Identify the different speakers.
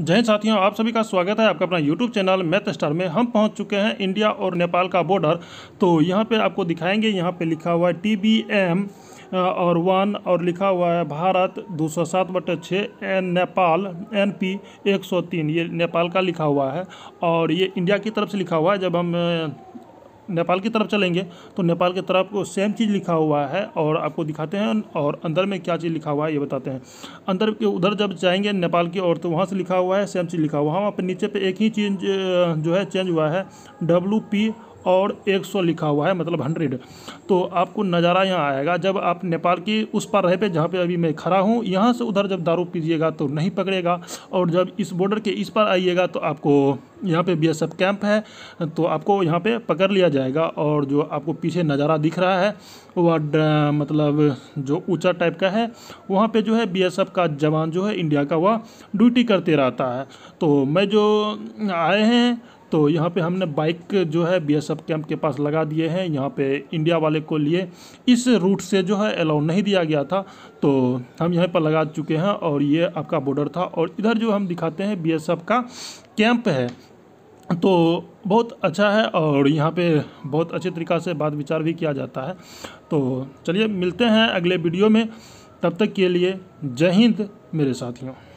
Speaker 1: जय साथियों आप सभी का स्वागत है आपका अपना यूट्यूब चैनल मैथ स्टार में हम पहुंच चुके हैं इंडिया और नेपाल का बॉर्डर तो यहाँ पे आपको दिखाएंगे यहाँ पे लिखा हुआ है टी बी एम और वन और लिखा हुआ है भारत दो सौ सात बटे छः एन नेपाल एन पी एक सौ तीन ये नेपाल का लिखा हुआ है और ये इंडिया की तरफ से लिखा हुआ है जब हम नेपाल की तरफ चलेंगे तो नेपाल की तरफ को सेम चीज़ लिखा हुआ है और आपको दिखाते हैं और अंदर में क्या चीज़ लिखा हुआ है ये बताते हैं अंदर के उधर जब जाएंगे नेपाल की ओर तो वहाँ से लिखा हुआ है सेम चीज़ लिखा हुआ है वहाँ पर नीचे पे एक ही चीज़ जो है चेंज हुआ है डब्लू पी और 100 लिखा हुआ है मतलब 100 तो आपको नज़ारा यहाँ आएगा जब आप नेपाल की उस पार रहे पे जहाँ पे अभी मैं खड़ा हूँ यहाँ से उधर जब दारू पीजिएगा तो नहीं पकड़ेगा और जब इस बॉर्डर के इस पार आइएगा तो आपको यहाँ पे बीएसएफ कैंप है तो आपको यहाँ पे पकड़ लिया जाएगा और जो आपको पीछे नज़ारा दिख रहा है वह मतलब जो ऊँचा टाइप का है वहाँ पर जो है बी का जवान जो है इंडिया का वह ड्यूटी करते रहता है तो मैं जो आए हैं तो यहाँ पे हमने बाइक जो है बीएसएफ कैंप के पास लगा दिए हैं यहाँ पे इंडिया वाले को लिए इस रूट से जो है अलाउ नहीं दिया गया था तो हम यहाँ पर लगा चुके हैं और ये आपका बॉर्डर था और इधर जो हम दिखाते हैं बीएसएफ का कैंप है तो बहुत अच्छा है और यहाँ पे बहुत अच्छे तरीक़ा से बात विचार भी किया जाता है तो चलिए मिलते हैं अगले वीडियो में तब तक के लिए जय हिंद मेरे साथियों